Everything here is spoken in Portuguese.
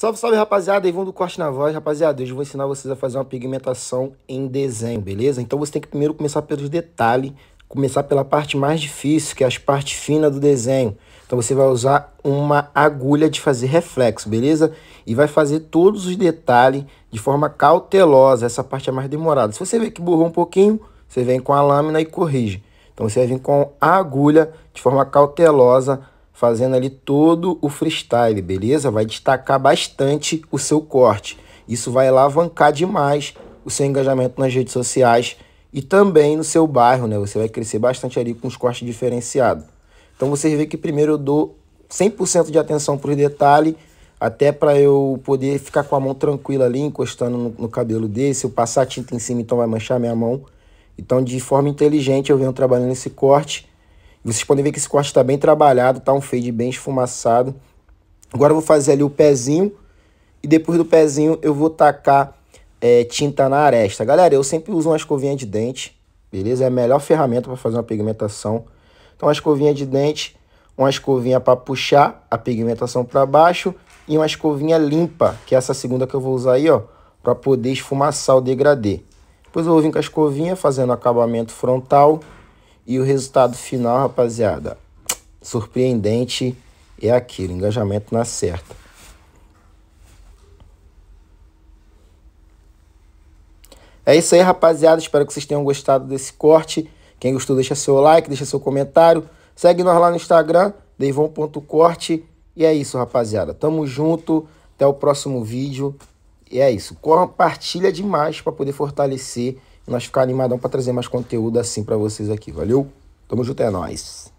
Salve, salve, rapaziada. Ivan do Corte na Voz. Rapaziada, hoje eu vou ensinar vocês a fazer uma pigmentação em desenho, beleza? Então você tem que primeiro começar pelos detalhes, começar pela parte mais difícil, que é as partes finas do desenho. Então você vai usar uma agulha de fazer reflexo, beleza? E vai fazer todos os detalhes de forma cautelosa. Essa parte é mais demorada. Se você ver que borrou um pouquinho, você vem com a lâmina e corrige. Então você vai vir com a agulha de forma cautelosa fazendo ali todo o freestyle, beleza? Vai destacar bastante o seu corte. Isso vai alavancar demais o seu engajamento nas redes sociais e também no seu bairro, né? Você vai crescer bastante ali com os cortes diferenciados. Então vocês vê que primeiro eu dou 100% de atenção para os detalhes, até para eu poder ficar com a mão tranquila ali, encostando no, no cabelo dele. Se eu passar tinta em cima, então vai manchar minha mão. Então, de forma inteligente, eu venho trabalhando esse corte vocês podem ver que esse corte está bem trabalhado, tá um fade bem esfumaçado. Agora eu vou fazer ali o pezinho e depois do pezinho eu vou tacar é, tinta na aresta. Galera, eu sempre uso uma escovinha de dente, beleza? É a melhor ferramenta para fazer uma pigmentação. Então, uma escovinha de dente, uma escovinha para puxar a pigmentação para baixo e uma escovinha limpa, que é essa segunda que eu vou usar aí, ó, para poder esfumaçar o degradê. Depois eu vou vir com a escovinha fazendo acabamento frontal. E o resultado final, rapaziada, surpreendente é aquilo, engajamento na certa. É isso aí, rapaziada. Espero que vocês tenham gostado desse corte. Quem gostou, deixa seu like, deixa seu comentário. Segue nós lá no Instagram, deivon.corte. E é isso, rapaziada. Tamo junto. Até o próximo vídeo. E é isso. Compartilha demais para poder fortalecer nós ficar animadão para trazer mais conteúdo assim para vocês aqui. Valeu? Tamo junto, é nóis!